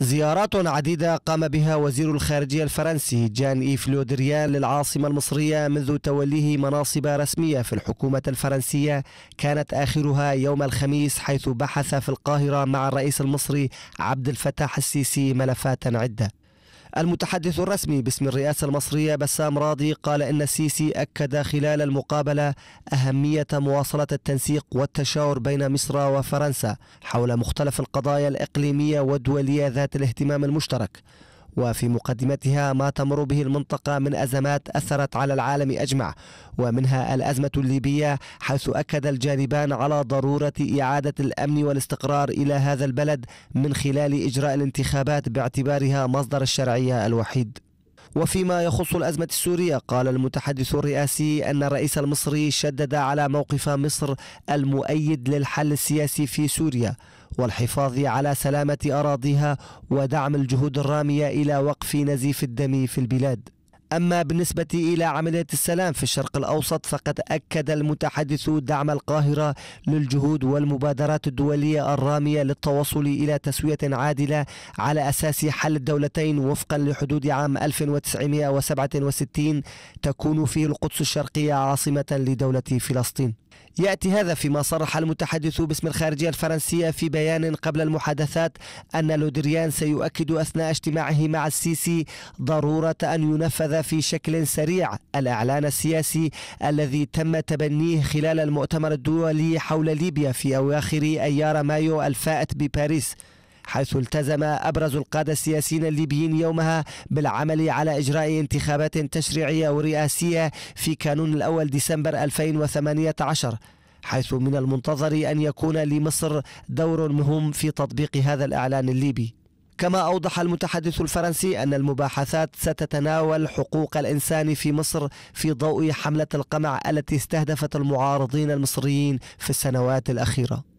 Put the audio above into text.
زيارات عديدة قام بها وزير الخارجية الفرنسي جان إيف لودريان للعاصمة المصرية منذ توليه مناصب رسمية في الحكومة الفرنسية كانت آخرها يوم الخميس حيث بحث في القاهرة مع الرئيس المصري عبد الفتاح السيسي ملفات عدة المتحدث الرسمي باسم الرئاسة المصرية بسام راضي قال إن السيسي أكد خلال المقابلة أهمية مواصلة التنسيق والتشاور بين مصر وفرنسا حول مختلف القضايا الإقليمية والدولية ذات الاهتمام المشترك وفي مقدمتها ما تمر به المنطقة من أزمات أثرت على العالم أجمع ومنها الأزمة الليبية حيث أكد الجانبان على ضرورة إعادة الأمن والاستقرار إلى هذا البلد من خلال إجراء الانتخابات باعتبارها مصدر الشرعية الوحيد وفيما يخص الأزمة السورية قال المتحدث الرئاسي أن الرئيس المصري شدد على موقف مصر المؤيد للحل السياسي في سوريا والحفاظ على سلامة أراضيها ودعم الجهود الرامية إلى وقف نزيف الدم في البلاد أما بالنسبة إلى عملية السلام في الشرق الأوسط فقد أكد المتحدث دعم القاهرة للجهود والمبادرات الدولية الرامية للتوصل إلى تسوية عادلة على أساس حل الدولتين وفقا لحدود عام 1967 تكون فيه القدس الشرقية عاصمة لدولة فلسطين يأتي هذا فيما صرح المتحدث باسم الخارجية الفرنسية في بيان قبل المحادثات أن لودريان سيؤكد أثناء اجتماعه مع السيسي ضرورة أن ينفذ في شكل سريع الإعلان السياسي الذي تم تبنيه خلال المؤتمر الدولي حول ليبيا في أواخر أيار مايو الفائت بباريس حيث التزم أبرز القادة السياسيين الليبيين يومها بالعمل على إجراء انتخابات تشريعية ورئاسية في كانون الأول ديسمبر 2018 حيث من المنتظر أن يكون لمصر دور مهم في تطبيق هذا الإعلان الليبي كما أوضح المتحدث الفرنسي أن المباحثات ستتناول حقوق الإنسان في مصر في ضوء حملة القمع التي استهدفت المعارضين المصريين في السنوات الأخيرة